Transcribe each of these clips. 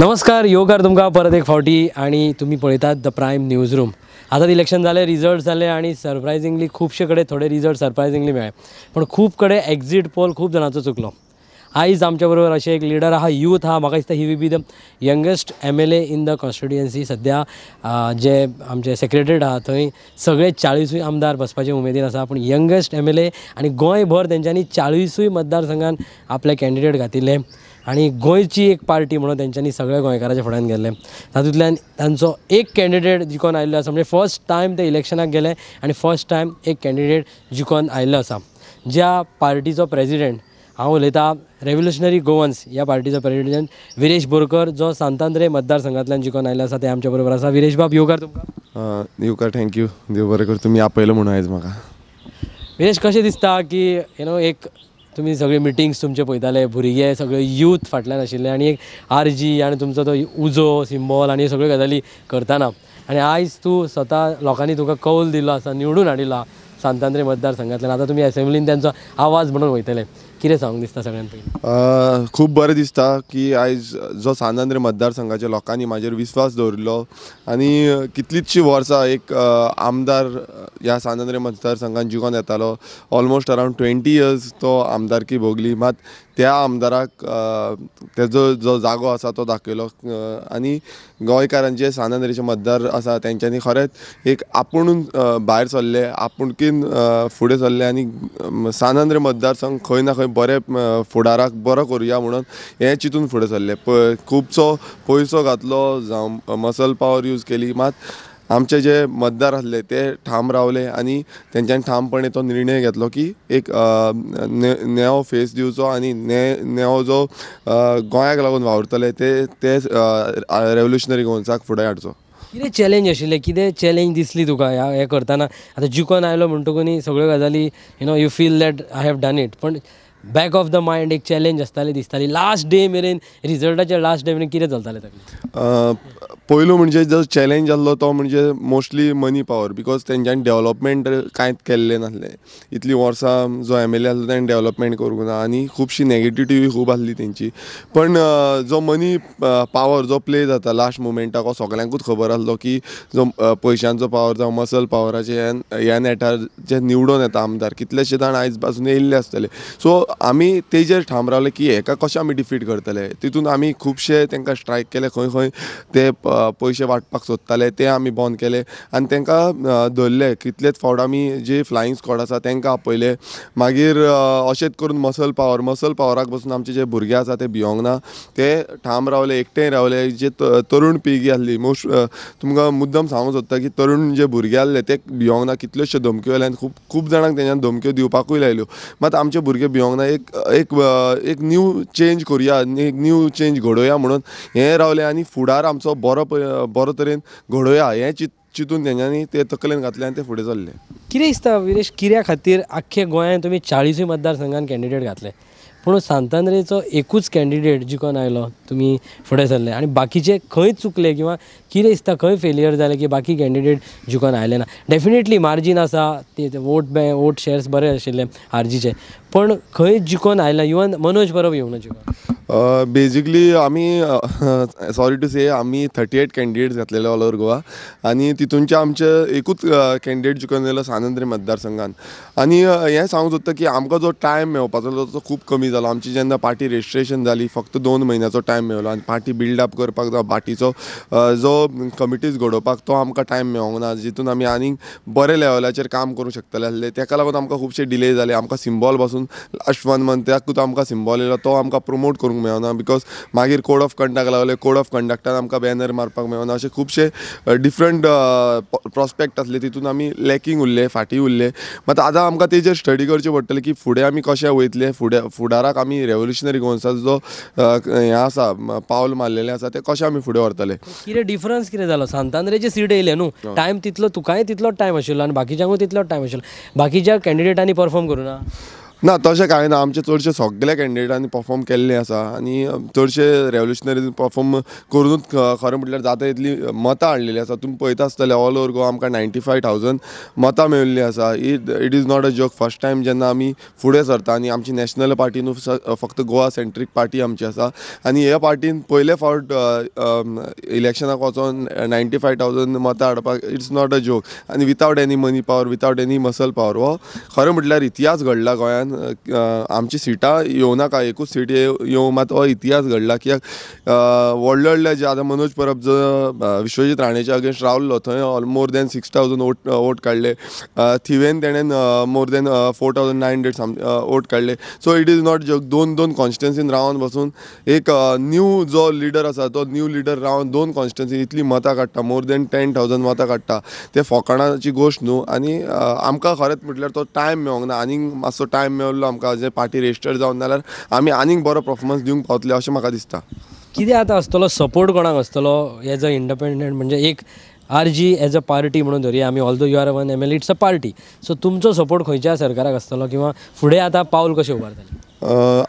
नमस्कार योगार तुमका परत एक फावटी आणि तुम्ही पळयतात द प्रायम न्यूज रूम आता इलेक्शन झाले रिझल्ट झाले आणि सरप्रायझिंगली खुबशे कडे थोडे रिजल्ट सरप्रायझिंगली मिळाले पण खूप कडे एक्झिट पोल खूप जाणांचो चुकलो आयज आमच्याबरोबर बरोबर असे एक लिडर आहा यूथ हा म्हाका दिसता he we be the youngest M L A in the constituency सध्या जे आमचे सेक्रेटरीट आहात थं सगळे चाळीसूय आमदार बसपाचे उमेदीन असा पण यंगेस्ट एम एल ए आणि गोंयभर तेंच्यांनी चाळीसूय मतदारसंघात आपले कॅन्डिडेट घातिल्ले आणि गोंयची एक पार्टी म्हणून त्यांच्यानी सगळ्या गोंयकाराच्या फुड्यान गेले तातूंतल्यान तांचो एक कॅन्डिडेट जिखून आयिल्लो आसा म्हणजे फर्स्ट टायम ते इलेक्शनाक गेले आणि फर्स्ट टायम एक कॅन्डिडेट जिखून आयिल्लो आसा ज्या पार्टीचो प्रेजिडेंट हांव उलयतां रेवल्युशनरी गोवन्स ह्या पार्टीचो प्रेजिडेंट विरेश बोरकर जो सांतांद्रे मतदारसंघांतल्यान जिकोन आयिल्लो आसा ते आमच्या बरोबर आसा विरेश बाब येवकार तुमकां येवकार थँक्यू देव बरें कर तुमी आपयलो म्हणून आयज म्हाका विरेश कशें दिसता की यु नो एक तुम्ही सगळे मिटिंग्स तुमचे पळयताले भुरगे सगळे यूथ फाटल्यान आशिल्ले आनी एक आरजी आनी तुमचो तो उजो सिंबॉल आनी सगळ्यो गजाली करताना आणि आयज तू स्वता लोकांनी तुका कौल दिल्लो आसा निवडून हाडिल्लो आहा सांतांद्रे मतदारसंघातल्यान आता तुम्ही असेंब्लीन त्यांचो आवाज म्हणून वयतले कितें सांग दिसता सगळ्यांत पयलीं खूब बरें दिसता की आयज जो सानंद्रे मतदारसंघाच्या लोकांनी म्हाजेर विश्वास दवरिल्लो आनी कितलींचशीं वर्सां एक आमदार ह्या सानंद्रे संघान जिवन येतालो ऑलमोस्ट अरावंड ट्वेंटी इयर्स तो आमदारकी भोगली मात त्या आमदाराक तेजो जो जागो आसा तो दाखयलो आनी गोंयकारांचे सानानेरीचे मतदार आसा तेंच्यांनी खरेंच एक आपुणून भायर सरले आपुणकीन फुडें सरले आनी मतदार मतदारसंघ खंय ना खंय बरे फुडाराक बरो करूया म्हणून हें चिंतून फुडें सरले पळय खुबसो पयसो घातलो जावं मसल पावर यूज केली मात आमचे जे मतदार असले ते ठाम रावले आणि तेंच्यान ठामपणे तो निर्णय घेतलो की एक नवो फेस दिवचो आणि ने जो गोंयाक लागून वावरतले ते ते रेवल्युशनरी गोन्साक फुडें हाडचो किती चॅलेंज आशिल्लें किती चॅलेंज दिसली तुका हे करताना आता जिकोन आयलो म्हणटकून सगळ्यो गजाली you know you feel that I have done it पण बॅक ऑफ द मायंड एक चॅलेंज आसताली दिसताली लास्ट डे मेरेन रिजल्टाच्या लास्ट डे मेरेन कितें चलतालें पयलू म्हणजे जो चॅलेंज आसलो तो म्हणजे मोस्टली मनी पावर बिकॉज तेंच्यांनी डेव्हलपमेंट कांयच केल्लें नासलें इतलीं वर्सां जो एम एल ए आसलो ताणें डेव्हलपमेंट करूंक ना आनी खुबशी खूप खूब आसली तेंची पण जो मनी पावर जो प्ले जाता लास्ट मुमेंटाक हो सगल्यांकूच खबर आसलो की जो पयशांचो पावर जावं मसल पावराचे ह्या नेटार जे निवडून येता आमदार कितलेशे जाण आयज पासून येयल्ले आसतले सो आमी तेजेर ठाम रावले की हेका कशें आमी डिफीट करतले तितून आमी खुबशे तांकां स्ट्रायक केले खंय खंय ते पयशे वाटपाक सोदताले ते आमी बंद केले आनी तांकां धरले कितलेच फावट आमी जे फ्लायींग स्कॉड आसा तांकां आपयले मागीर अशेंच करून मसल पावर मसल पावराक बसून आमचे जे भुरगे आसा ते भियोंक ना ते ठाम रावले एकटे रावले जे तरुण पिळगी आसली मोस्ट तुमकां मुद्दम सांगूंक सोदता की तरुण जे भुरगे आसले ते भियोंक ना कितल्योश्यो धमक्यो आयल्यो आनी खूब खूब जाणांक तेंच्यान धमक्यो दिवपाकूय लायल्यो मात आमचे भुरगे भियोंक ना एक एक एक न्यू चेंज करूया एक न्यू चेंज घडोवया म्हणून हें रावलें आनी फुडार आमचो बरो बरो तरेन घडोवया हें चित चिंतून तेंच्यांनी ते तकलेन घातले आनी ते फुडें चल्ले कितें दिसता विरेश कित्या खातीर आख्खे गोंयांत तुमी चाळीसूय मतदारसंघांत कॅन्डिडेट घातले पूण सांतांद्रेचो एकूच कॅन्डिडेट जिखोन आयलो तुमी फुडें सरले आनी बाकीचे खंय चुकले किंवां कितें दिसता खंय फेलियर जालें की बाकी कॅन्डिडेट जिखोन आयले ना डेफिनेटली मार्जीन आसा ते वोट बँक वोट शेअर्स बरे आशिल्ले आरजीचे पण खंय जिखोन आयला इवन मनोज परब येवना जिखोन बेजिकली uh, आम्ही सॉरी टू से आम्ही थर्टी एट कॅन्डिडेट्स घातलेले ऑल ओवर गोवा आणि तिथूनचे आमचे एकूच कॅन्डिडेट uh, जिंकून येयलो सानंद्री मतदारसंघात आणि uh, हे सांगूंक सोदता की आमकां जो टायम मेळपाचो तो खूप कमी झाला आमची जेन्ना पार्टी रजिस्ट्रेशन झाली फक्त दोन महिन्याचा टायम मेवला आणि पार्टी बिल्डअप करपाक जावं पार्टीचो जो कमिटीज घडोवपाक तो आमकां टायम मेळोंक ना जितून आमी आनीक बरे लेवलाचेर काम करूंक शकतले आसले तेका लागून आमकां खुबशे डिले जाले आमकां सिंबॉल बसून लास्ट वन मंथाकूच आमकां सिंबॉल येयलो तो आमकां प्रमोट करूंक करूंक मेळना बिकॉज मागीर कोड ऑफ कंडक्ट लागले कोड ऑफ कंडक्टान आमकां बॅनर मारपाक मेळना अशे खुबशे डिफरंट प्रोस्पेक्ट आसले तितून आमी लॅकींग उरले फाटीं उरले मात आतां आमकां तेजेर स्टडी करचें पडटलें की फुडें आमी कशें वयतले फुडें फुडाराक आमी रेवल्युशनरी गोवन्साचो जो हें आसा पावल मारलेलें आसा तें कशें आमी फुडें व्हरतले कितें डिफरन्स कितें जालो सांतांद्रेची सीट येयलें न्हू टायम हो. तितलो तुकाय तितलोच टायम आशिल्लो आनी बाकीच्यांकूय तितलोच टायम आशिल्लो बाकीच्या कॅन्डिडेटांनी परफॉर्म करूं ना ना तशें कांय ना आमचे चडशे सगळे कॅन्डिडेटांनी परफॉर्म केल्ले आसा आनी चडशे रेवल्युशनरी पर्फोर्म करूनच खरें म्हटल्यार जाता इतली मतां हाडलेली आसा तुमी पळयता आसतले ऑल ओवर गोवा आमकां नायन्टी फायव थावजंड मतां मेळिल्ली आसा it it is not a joke first time जेन्ना आमी फुडें सरता आनी आमची नॅशनल पार्टी न्हू फक्त गोवा सेंट्रीक पार्टी आमची आसा आनी हे पार्टीन पयले फावट इलेक्शनाक वचोन नायन्टी फायव थावजंड मतां हाडपाक इट्स नॉट अ जोक आनी without any money power without any muscle power हो खरें म्हटल्यार इतिहास घडला गोंयांत गोंयान आमची सिटां येवं नाका एकूच सीट येवं मात हो इतिहास घडला कित्याक व्हडले व्हडले जे आतां मनोज परब जो विश्वजीत राणेच्या अगेन्स्ट रावल्लो थंय more than six thousand vote vote काडले थिवेन तेणेन more than four thousand nine hundred some vote काडले so it is not joke दोन दोन कॉन्स्टिट्युन्सीन रावन बसून एक न्यू जो लिडर आसा तो न्यू लिडर रावन दोन कॉन्स्टिट्युन्सी इतली मतां काडटा मोर देन टेन थावजंड मतां काडटा ते फोकाणाची गोश्ट न्हू आनी आमकां खरेंच म्हटल्यार तो टायम मेळोंक ना आनीक मातसो टायम मेळ्ळो आमकां जे पार्टी रेजिस्टर जावन जाल्यार आमी आनीक बरो पर्फॉर्मन्स दिवंक पावतले अशें म्हाका दिसता कितें आतां आसतलो सपोर्ट कोणाक आसतलो एज अ इंडिपेंडंट म्हणजे एक R G as a party म्हणून धरी आम्ही all though you are one M L it's a party so तुमचो सपोर्ट खंयच्या सरकाराक आसतलो किंवा फुडें आतां पावल कशें उबारतलें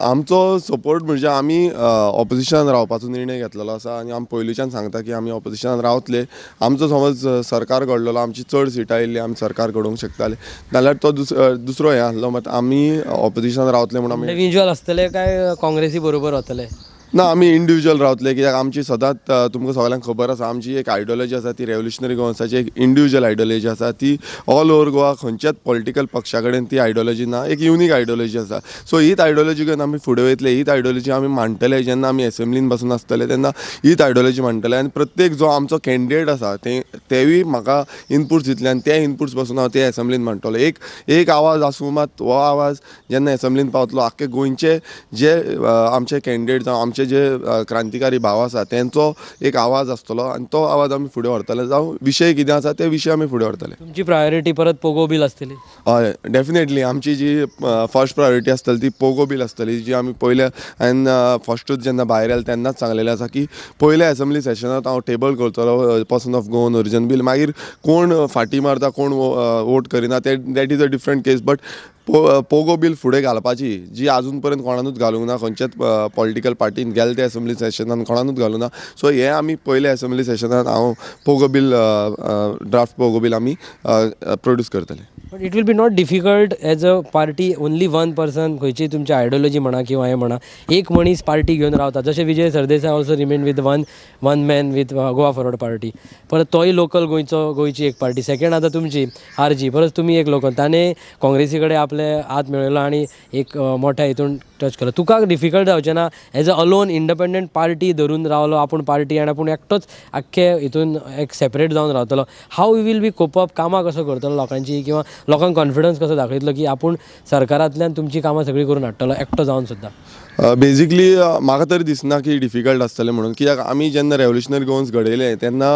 आमचो सपोर्ट म्हणजे आम्ही ऑपोजिशनात रावपाचो निर्णय घेतलेलो असा आणि आम्ही पहिलीच्यान सांगता की आम्ही ऑपोजिशनात रावतले आमचं समज सरकार घडलेलो आमची चड सिटां येयल्ली आम्ही सरकार घडोवंक शकताले नाजाल्यार तो दुस दुसरो हें आसलो मात आमी ऑपोजिशनात रावतले म्हणून इंडिव्हिज्युअल असतले काय काँग्रेसी बरोबर वतले ना आम्ही इंडिव्हिज्युअल रावतले कित्याक आमची सदांच तुमकां सगळ्यांक खबर आसा आमची एक आयडियोलॉजी आसा ती रेव्होल्युशनरी गोवन्साची एक इंडिव्हिज्युअल आयडियोलॉजी आसा ती ऑल ओव्हर गोवा खंयच्याच पॉलिटिकल पक्षा कडेन ती आयडियोलॉजी ना एक युनीक आयडियोलॉजी आसा सो हीच आयडियोलॉजी घेवन आमी फुडें वयतले हीच आयडियोलॉजी आमी मांडटले जेन्ना आमी एसेंब्लीन बसून आसतले तेन्ना हीच आयडियोलॉजी मांडटले आनी प्रत्येक जो आमचो कॅन्डिडेट आसा ते तेवूय म्हाका इनपुट्स दितले आनी ते इनपुट्स पासून हांव ते एसेंब्लीन मांडटलो एक एक आवाज आसूं मात हो आवाज जेन्ना एसेंब्लीन पावतलो आख्खे गोंयचे जे आमचे कॅन्डिडेट जावं आमचे आमचे जे क्रांतिकारी भाव आसा त्यांचो एक आवाज आसतलो आणि तो आवाज आम्ही फुडें व्हरतले जावं विशय कितें आसा ते विशय आम्ही फुडें व्हरतले तुमची प्रायोरिटी परत पोगो बील आसतली हय डेफिनेटली आमची जी फर्स्ट प्रायोरिटी आसतली ती पोगो बील आसतली जी आमी पयले हांवें फर्स्टूच जेन्ना भायर येयले तेन्नाच सांगलेलें आसा की पयले असेंब्ली सेशनांत हांव टेबल करतलो person of Goan origin bill मागीर कोण फाटी मारता कोण वोट करिना ते that is a different case but po POGO bill फुडें घालपाची जी आजून पर्यंत कोणानूच घालूंक ना खंयच्याच पॉलिटिकल पार्टीन गेले ते असेंब्ली सेशनान कोणानूच घालूंक ना सो हे आमी पयले असेंब्ली सेशनान हांव POGO bill draft POGO bill आमी प्रोड्यूस करतले but it will be not difficult as a party only one person खंयची तुमची आयडियोलॉजी म्हणा किंवा हें म्हणा एक मनीस पार्टी घेवन रावता जशें Vijay Sardesai also remain with one one man with Goa Forward Party परत तोय लोकल गोंयचो गोंयची एक पार्टी सेकेंड आता तुमची आर जी परत तुमी एक लोकल ताणें काँग्रेसी कडेन आपले हात मेळयलो आनी एक uh, मोठ्या हितून टच तू तुका डिफिकल्ट जावचें ना as a alone independent party धरून रावलो आपूण पार्टी आनी आपूण एकटोच आख्खे हितून एक सेपरेट जावन रावतलो हाव वी विल बी अप कामां कसो करतलो लोकांची किंवा लोकांक कॉन्फिडन्स कसो दाखयतलो की आपूण सरकारांतल्यान तुमची कामां सगळीं करून हाडटलो एकटो जावन सुद्दां बेजिकली म्हाका तरी दिसना की डिफिकल्ट असतं म्हणून कित्याक आम्ही जेन्ना रेव्होल्युशनरी गोवन्स घडयले त्यांना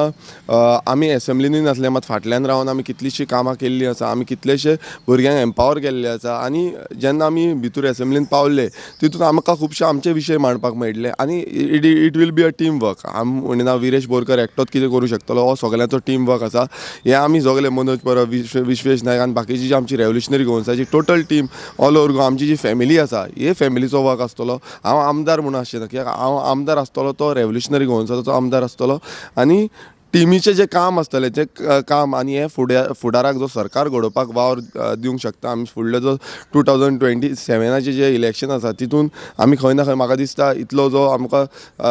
आम्ही एसेंब्लीनूय नसले मात फाटल्यान राहून आम्ही कितलीशी कामां केली आसा आम्ही कितलेशे भुरग्यांक एम्पावर केल्ले आसा आणि जेन्ना आम्ही भितूर असेंब्लीन पावले तिथून आमकां खुबशे आमचे विषय मांडपाक मेळटले आणि it it will be a team work आमी म्हणना विरेश बोरकर एकटोच किती करू शकतो हो सगळ्यांचं टीम वर्क असा हे आम्ही सगळे मनोज परब विश्व विश्वेश नायक आणि बाकीची जी आमची रेव्होल्युशनरी गोवन्साची total team all over Goa आमची जी फॅमिली आसा हे फॅमिलीचो वर्क असतो आसतलो हांव आमदार म्हणून ना कित्याक हांव आमदार आसतलो तो रेवल्युशनरी तो आमदार आसतलो आनी टिमीचें जें काम आसतलें तें काम आनी हे फुड्या फुडाराक जो सरकार घडोवपाक वावर दिवंक शकता आमी फुडले जो टू थावजंड ट्वेंटी सेवनाचें जें इलेक्शन आसा तितून आमी खंय ना खंय म्हाका दिसता इतलो जो आमकां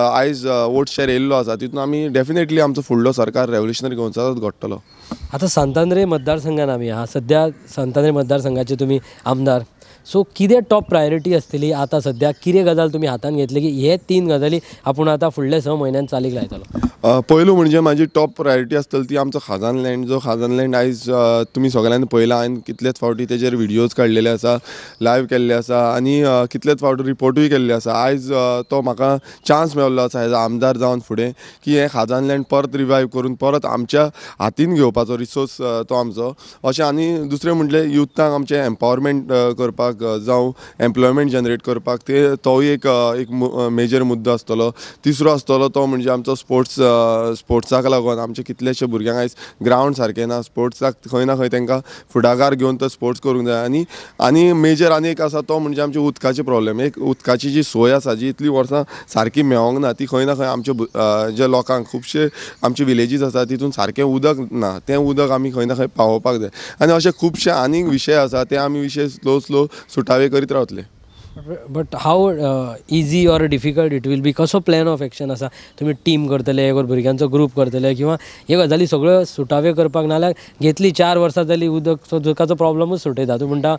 आयज वोट शेअर येयल्लो आसा तितून आमी डेफिनेटली आमचो फुडलो सरकार रेव्होल्युशनरी गोंयचाच घडटलो आतां सांतांद्रे मतदारसंघान आमी आहात सध्या सांतांद्रे मतदारसंघाचे तुमी आमदार सो कितें टॉप प्रायोरिटी आसतली आता सद्याक कितें गजाल तुम्ही हातान घेतली की हे तीन गजाली आपण आता फुडले स महिन्यात चालीक लायतलो पहिलो म्हणजे माझी टॉप प्रायोरिटी आसतली ती आमचो खाजान लँड जो खाजान लँड आयज तुम्ही सगळ्यांनी पहिला आणि कितलेच फावटी तेजेर व्हिडिओज काढलेले असा लाईव्ह केल्ले असा आणि कितलेच फावटी रिपोर्टूय केल्ले असा आयज तो म्हाका चान्स मेळिल्लो आसा एज आमदार जाऊन फुडें की हे खाजान लँड परत रिवायव करून परत आमच्या हातीन घेवपाचो रिसोर्स तो आमचो असे आणि दुसरे म्हणजे युथांक आमचे एम्पॉवरमेंट करपाक करपाक जावं एम्प्लॉयमेंट जनरेट करपाक ते तोय एक एक मेजर मुद्दो आसतलो तिसरो आसतलो तो म्हणजे आमचो स्पोर्ट्स स्पोर्ट्साक लागून आमचे कितलेशे भुरग्यांक आयज ग्रावंड सारकें ना स्पोर्ट्साक खंय ना खंय तांकां फुडाकार घेवन तो स्पोर्ट्स करूंक जाय आनी आनी मेजर आनी एक आसा तो म्हणजे आमचे उदकाचे प्रॉब्लेम एक उदकाची जी सोय आसा जी इतली वर्सां सारकी मेळोंक ना ती खंय ना खंय आमच्या जे लोकांक खुबशे आमचे विलेजीस आसा तितून सारकें उदक ना तें उदक आमी खंय ना खंय पावोवपाक जाय आनी अशे खुबशे आनीक विशय आसा ते आमी विशय स्लो स्लो सुटावे करीत रावतले but how easy or difficult it will be कसो प्लॅन ऑफ एक्शन असा तुम्ही टीम करतले एक भुरग्यांचो ग्रुप करतले किंवा हे गजाली सगळ्यो सुटावे करपाक नाल्या घेतली चार वर्सां जाली उदक उदकाचो प्रॉब्लमूच सुटयता तूं म्हणटा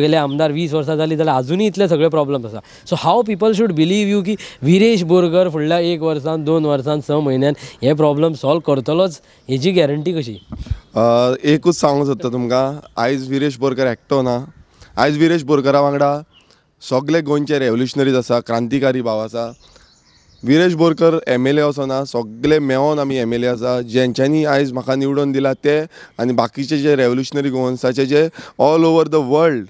गेले आमदार वीस वर्सां जाली जाल्यार आजुनूय इतले सगळे प्रॉब्लम आसा so how people should believe you की विरेश बोरकर फुडल्या एक वर्सान दोन वर्सान स म्हयन्यान हे प्रॉब्लम सॉल्व करतलोच हेजी गॅरंटी कशी एकूच सांगूंक सोदता तुमकां आयज विरेश बोरकर एकटो ना आयज विरेश बोरकारा वांगडा सगळे गोंयचे रेवल्युशनरीज आसा क्रांतिकारी भाव आसा Viresh Borkar M L A ना सगळे मेळोन आमी एम एल ए आसा जेंच्यांनी आयज म्हाका निवडून दिला ते आनी बाकीचे जे रेवल्युशनरी गोवन्साचे जे ऑल ओवर द वर्ल्ड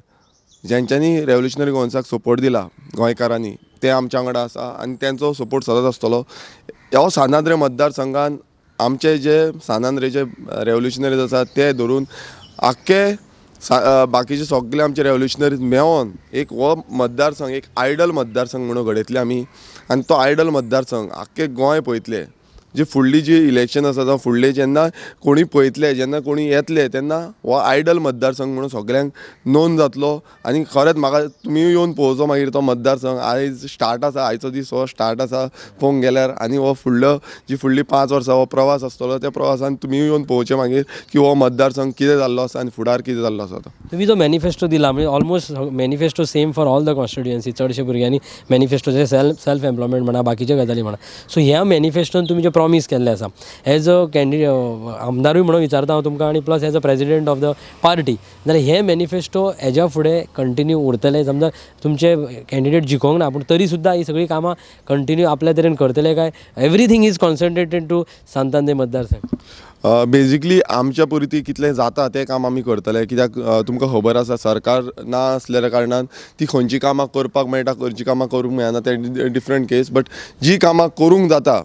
जेंच्यांनी रेवल्युशनरी गोवन्साक सपोर्ट दिला गोंयकारांनी ते आमच्या वांगडा आसा आनी तेंचो सपोर्ट सदांच आसतलो हो सानाद्रे मतदारसंघान आमचे जे जे रेवल्युशनरीज आसा ते धरून आख्खे बाकीचे सगळे आमचे रेव्होल्युशनरीज मेळून एक हो मतदारसंघ एक आयडल मतदारसंघ म्हणून घडयतले आमी आनी तो आयडल मतदारसंघ आख्खे गोंय पळयतले जी फुडली जी इलेक्शन आसा जावं फुडले जेन्ना कोणी पळयतले जेन्ना कोणी येतले तेन्ना हो आयडल मतदारसंघ म्हणून सगळ्यांक नोंद जातलो आनी खरेंच म्हाका तुमी येवन पळोवचो मागीर तो मतदारसंघ आयज स्टार्ट आसा आयचो दीस हो स्टार्ट आसा पळोवंक गेल्यार आनी हो फुडलो जी फुडली पांच वर्सां हो प्रवास आसतलो त्या प्रवासान तुमी येवन पळोवचें मागीर की हो मतदारसंघ कितें जाल्लो आसा आनी फुडार कितें जाल्लो आसा तो तुमी जो मॅनिफेस्टो दिला म्हणजे almost manifesto same for all the constituency चडशे भुरग्यांनी जे सेल्फ सेल्फ एम्प्लॉयमेंट म्हणा बाकीच्यो गजाली म्हणा सो ह्या मॅनिफेस्टोन तुमी जे प्रॉमीस केल्लें आसा एज अ कॅन्डिडे आमदारूय म्हणून विचारता हांव तुमकां आनी plus as a president of the party जाल्यार हे मेनिफेस्टो हेज्या फुडें कंटिन्यू उरतले समजा तुमचे कॅन्डिडेट जिखोंक ना पूण तरी सुद्दां ही सगळीं कामां कंटिन्यू आपल्या तरेन करतले काय एवरीथींग इज कॉन्सन्ट्रेटेड टू मतदार मतदारसंघ बेजिकली आमच्या परिती कितलें जाता तें काम आमी करतले कित्याक तुमकां खबर आसा सरकार ना आसलेल्या कारणान ती खंयची कामां करपाक मेळटा खंयची कामां करूंक मेळना तें डिफरंट केस बट जी कामां करूंक जाता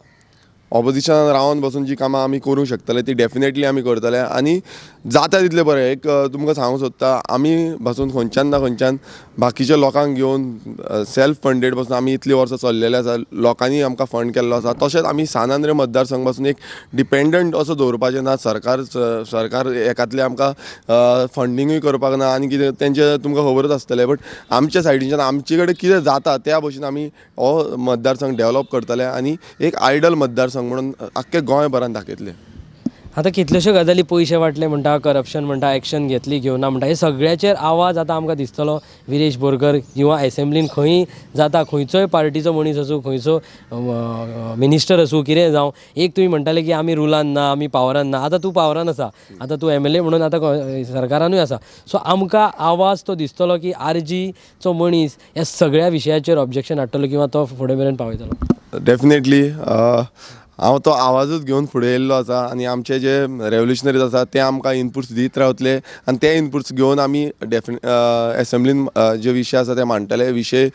ऑपोजिशनान रावन बसून जी कामां आमी करूंक शकतले ती डेफिनेटली आमी करतले आनी जाता तितले बरे एक तुमकां सांगूंक सोदता आमी पासून खंयच्यान ना खंयच्यान बाकीच्या लोकांक घेवन सेल्फ फंडेड पासून आमी इतली वर्सां चललेले आसा लोकांनी आमकां फंड केल्लो आसा तशेंच आमी सानांद्रे मतदार मतदारसंघ पासून एक डिपेंडंट असो दवरपाचें ना सरकार सरकार एकातले आमकां फंडींगूय करपाक ना आनी कितें तेंचें तुमकां खबरच आसतलें बट आमच्या सायडीच्यान आमचे कडेन कितें जाता त्या भशेन आमी हो मतदारसंघ डेवलोप करतले आनी एक आयडल मतदारसंघ म्हणून आख्खें गोंयभरान दाखयतलें आता कितल्योश्यो गजाली पयशे वाटले म्हणटा करप्शन म्हणटा एक्शन घेतली घेवना म्हणटा हे सगळ्याचेर आवाज आतां आमकां दिसतलो विरेश बोरकर किंवां एसेंब्लीन खंय जाता खंयचोय पार्टीचो मनीस आसूं खंयचो मिनिस्टर आसूं कितें जावं एक तुमी म्हणटाले की आमी रुलान ना आमी पावरान ना आतां तूं पावरान आसा आतां तूं एम एल ए म्हणून आतां सरकारानूय आसा सो आमकां आवाज तो दिसतलो की आरजीचो मनीस ह्या सगळ्या विशयाचेर ऑब्जेक्शन हाडटलो किंवां तो फुडें मेरेन पावयतलो डेफिनेटली हांव तो आवाजूच घेवन फुडें येयल्लो आसा आनी आमचे जे रेवल्यूशनरीज आसा ते आमकां इनपुट्स दीत रावतले आणि ते इनपुट्स घेऊन आम्ही डेफिने एसेंब्लीन जे विषय आसा ते मांडटले विषय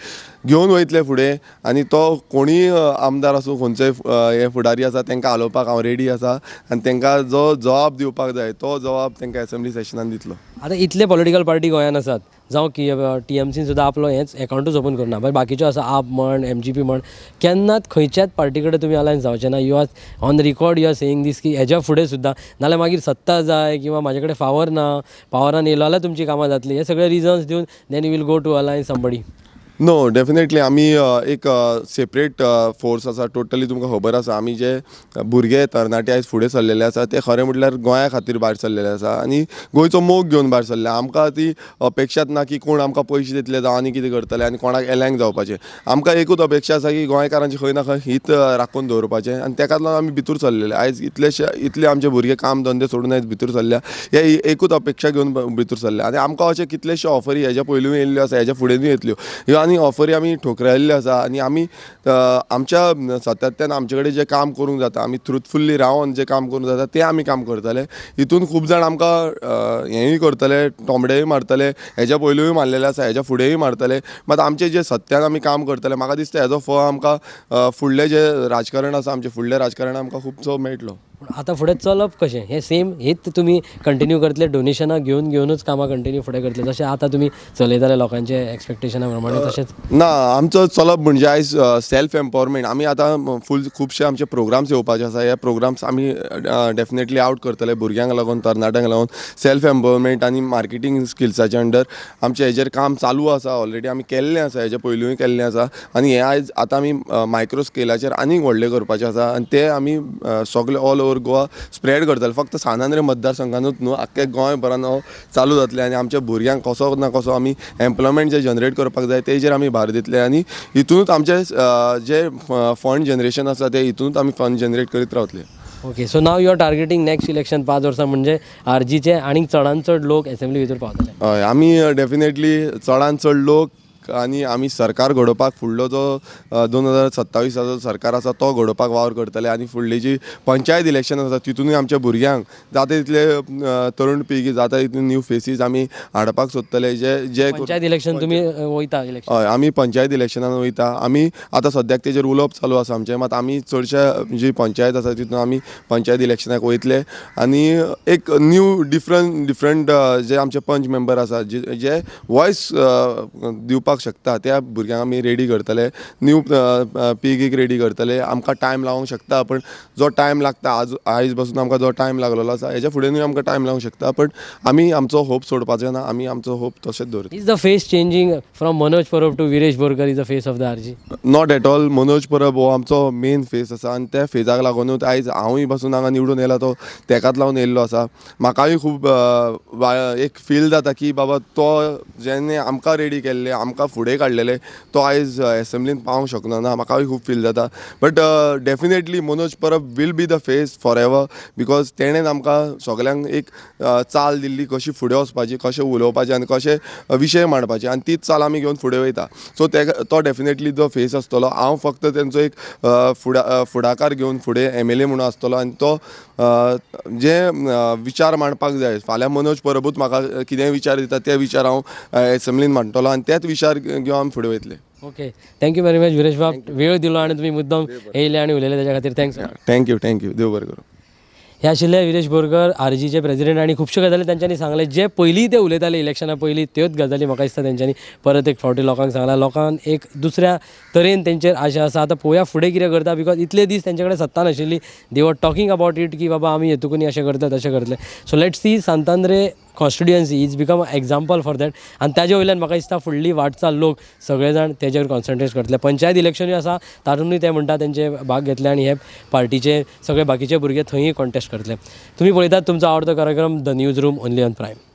घेऊन वयतले फुडें आणि तो कोणी आमदार आसूं खंयचोय हे फुडारी आसा तेंका आलोवपाक हांव रेडी आसा आनी जो जवाब दिवपाक जाय तो जबाब तेंका एसेंब्ली सेशनान दितलो आता इतले पॉलिटिकल पार्टी गोंयांत आसात जावं सीन सुद्दां आपलो हेंच एकाउंटूच ओपन करना ना बट बाकीच्यो आसा आप म्हण एम जी पी म्हण केन्नाच खंयच्याच पार्टी कडेन तुमी अलायन्स जावचे ना you are on record you are saying this की हेज्या फुडें सुद्दां नाल्यार मागीर सत्ता जाय किंवा म्हाजे कडेन फावर ना पावरान येयलो जाल्यार तुमची कामां जातली हे सगळे रिजन्स दिवन then you will go to alliance somebody no definitely आमी एक सेपरेट फोर्स आसा टोटली तुमकां खबर आसा आमी जे भुरगे तरणाटे आयज फुडें सरलेले आसा ते खरें म्हटल्यार गोंया खातीर भायर सरलेले आसा आनी गोंयचो मोग घेवन भायर सरले आमकां ती अपेक्षाच ना की कोण आमकां पयशे दितले जावं आनी कितें करतले आनी कोणाक एल्यांक जावपाचें आमकां एकूच अपेक्षा आसा की गोंयकारांची खंय ना खंय हीत राखून दवरपाचें आनी तेकाच लागून आमी भितूर सरलेले आयज इतलेशे इतले आमचे भुरगे काम धंदे सोडून आयज भितूर सरल्या हे एकूच अपेक्षा घेवन ब- सरल्या आनी आमकां अशे कितलेशे ऑफरी हेज्या पयलू येयल्ल्यो आसा हेज्या फुडेनूय येतल्यो ह्यो आनी ऑफरी आम्ही ठोकरायल्ली असा आणि आम्ही आमच्या सातत्यान आमचे कडेन जें काम करूंक जाता आम्ही ट्रुथफुल्ली रावन जे काम करूंक जाता ते आम्ही काम करतले हितून खूप जण आमकां हेंय करतले टोमडेय मारतले हेज्या पयलूय मारलेले आसा हेज्या फुडेंय मारतले मात आमचे जे सत्यान आमी काम करतले म्हाका दिसता हेजो फळ आमकां फुडलें जे राजकारण आसा आमचें फुडलें राजकारण आमकां खुबसो मेळटलो पूण आतां फुडें चलप कशें हें सेम हेच तुमी कंटिन्यू करतले डोनेशनां घेवन घेवनूच कामां कंटिन्यू फुडें करतले जशें आतां तुमी चलयताले लोकांचे एक्सपेक्टेशना प्रमाणे तशेंच ना आमचो चलप म्हणजे आयज सेल्फ एम्पावरमेंट आमी आतां फूल खुबशे आमचे प्रोग्राम्स येवपाचे आसा हे प्रोग्राम्स आमी डेफिनेटली आवट करतले भुरग्यांक लागून तरणाट्यांक लागून सेल्फ एम्पावरमेंट आनी मार्केटींग स्किल्साच्या अंडर आमचे हेजेर काम चालू आसा ऑलरेडी आमी केल्लें आसा हेजे पयलूय केल्लें आसा आनी हें आयज आतां आमी मायक्रो स्केलाचेर आनीक व्हडलें करपाचें आसा आनी तें आमी सगळे all over over Goa spread करतले फक्त सानांद्रे मतदारसंघानूच न्हू आख्खे गोंयभरान हो चालू जातले आनी आमच्या भुरग्यांक कसो ना कसो आमी एम्प्लॉयमेंट जे जनरेट करपाक जाय तेजेर आमी भार दितले आनी हितूनच आमचे जे फंड जनरेशन आसा ते हितूनच आमी फंड जनरेट करीत रावतले okay so now you are targeting next election पाच वर्सां म्हणजे आरजीचे आणि चडान चड लोक असेंब्ली भितर पावतले हय आमी डेफिनेटली चडान चड लोक आनी आमी सरकार घडोवपाक फुडलो जो दोन हजार सत्तावीसाचो सरकार आसा तो घडोवपाक वावर करतले आनी फुडली जी पंचायत इलेक्शन आसा तितूनय आमच्या भुरग्यांक जाता तितले तरुण पिळगी जाता तितले न्यू फेसीस आमी हाडपाक सोदतले जे जे पंचायत इलेक्शन तुमी वयता हय आमी पंचायत इलेक्शनान वयता आमी आतां सद्याक तेजेर उलोवप चालू आसा आमचे मात आमी चडश्या जी पंचायत आसा तितून आमी पंचायत इलेक्शनाक वयतले आनी एक न्यू डिफरंट डिफरंट जे आमचे पंच मेंबर आसा जे वॉयस दिवपाक शकता त्या भुरग्यांक आमी रेडी करतले न्यू पिगीक रेडी करतले आमकां टायम लावंक शकता पण जो टायम लागता आज आयज बसून आमकां जो टायम लागलेलो आसा हेच्या फुडेंनूय आमकां टायम लावंक शकता पण आमी आमचो होप सोडपाचो ना आमी आमचो होप तशेंच दवरता is the face changing from Manoj Parab to Viresh Borkar is the face of the RG not at all Manoj Parab हो आमचो मेन फेस आसा आनी त्या फेजाक लागुनूच आयज हांवूय बसून हांगा निवडून येला तो तेकाच लावन येयल्लो आसा म्हाकाय खूब एक फील जाता की बाबा तो जेणे आमकां रेडी केल्ले आमकां आता फुडें काडलेलें तो आयज असेंब्लीन पावंक शकना ना म्हाकाय खूप फील जाता but definitely Manoj Parab will be the face for ever because तेणेन आमकां सगल्यांक एक चाल दिल्ली कशी फुडें वचपाची कशें उलोवपाचें आनी कशें विशय मांडपाचे आनी तीच चाल आमी घेवन फुडें वयता सो ते तो डेफिनेटली जो फेस आसतलो हांव फक्त तेंचो एक फुडा फुडाकार घेवन फुडें एम एल ए म्हणून आसतलो आनी तो जे विचार मांडपाक जाय फाल्यां मनोज परबूत म्हाका कितेंय विचार दिता ते विचार हांव असेंब्लीन मांडटलो आनी तेच विचार सारखे घेवन आम्ही फुडें वयतले okay thank you very much Viresh बाब वेळ दिलो आणि तुम्ही मुद्दाम येयले आणि उलयले त्याच्या खातीर थँक्स थँक्यू थँक्यू देव बरें करूं हे आशिल्ले विरेश बोरकर आरजीचे प्रेसिडेंट आणि खुबश्यो गजाली त्यांच्यांनी सांगले जे पहिली ते उलयताले इलेक्शना पहिली त्योच गजाली म्हाका दिसता तेंच्यांनी परत एक फावटी लोकांक सांगला लोकांक एक दुसऱ्या तरेन तेंचेर आशा आसा आतां पोया फुडें कितें करता बिकॉज इतले दीस तेंचे कडेन सत्ता नाशिल्ली दे वर टॉकिंग अबावट इट की बाबा आमी हेतुकून अशें करतात तशें करतले so let's see Santo Andre constituency is become a example for that आनी ताजे वयल्यान म्हाका दिसता फुडली वाटचाल लोक सगळे जाण तेजेर कॉन्सन्ट्रेट करतले पंचायत इलेक्शनूय आसा तातूंतूय ते म्हणटा तेंचे भाग घेतले आनी हे पार्टीचे सगळे बाकीचे भुरगे थंय कॉन्टेस्ट करतले तुमी पळयतात तुमचो आवडतो कार्यक्रम the news room only on prime